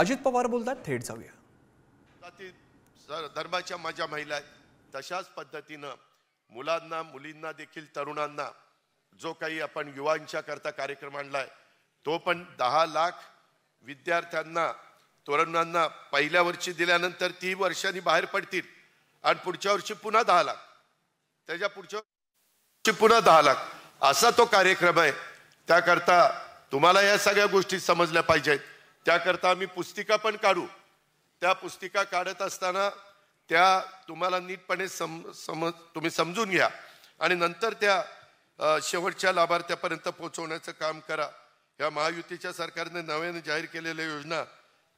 अजित पवार बोलतात थेट जाऊया धर्माच्या माझ्या महिला तशाच पद्धतीनं मुलांना मुलींना देखील तरुणांना जो काही आपण युवांच्या करता कार्यक्रम आणलाय तो पण दहा लाख विद्यार्थ्यांना तरुणांना पहिल्या वर्षी दिल्यानंतर ती वर्षांनी बाहेर पडतील आणि पुढच्या वर्षी पुन्हा दहा लाख त्याच्या पुढच्या वर्षी पुन्हा दहा लाख असा तो कार्यक्रम आहे त्याकरता तुम्हाला या सगळ्या गोष्टी समजल्या पाहिजेत त्याकरता आम्ही पुस्तिका पण काढू त्या पुस्तिका काढत असताना त्या तुम्हाला नीटपणे सम समज तुम्ही समजून घ्या आणि नंतर त्या शेवटच्या लाभार्थ्यापर्यंत पोहोचवण्याचं काम करा या महायुतीच्या सरकारने नव्याने जाहीर केलेल्या योजना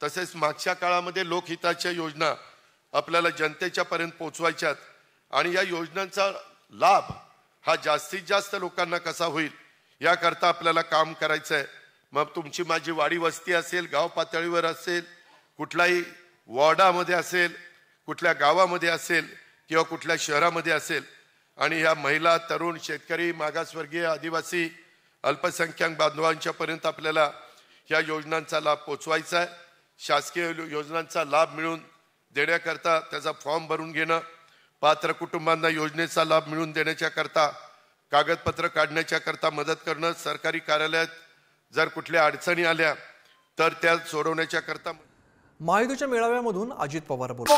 तसेच मागच्या काळामध्ये लोकहिताच्या योजना आपल्याला जनतेच्या पर्यंत पोहोचवायच्यात आणि या योजनांचा लाभ हा जास्तीत जास्त लोकांना कसा होईल याकरता आपल्याला काम करायचं आहे मग तुमची माझी वाडी वस्ती असेल गाव पातळीवर असेल कुठलाही वॉर्डामध्ये असेल कुठल्या गावामध्ये असेल किंवा कुठल्या शहरामध्ये असेल आणि ह्या महिला तरुण शेतकरी मागासवर्गीय आदिवासी अल्पसंख्याक बांधवांच्या पर्यंत आपल्याला ह्या योजनांचा लाभ पोचवायचा आहे शासकीय योजनांचा लाभ मिळून देण्याकरता त्याचा फॉर्म भरून घेणं पात्र कुटुंबांना योजनेचा लाभ मिळून देण्याच्याकरता कागदपत्र काढण्याच्याकरता मदत करणं सरकारी कार्यालयात जर कुठल्या अडचणी आल्या तर त्या सोडवण्याच्या करता महायुतीच्या मेळाव्यामधून अजित पवार बोल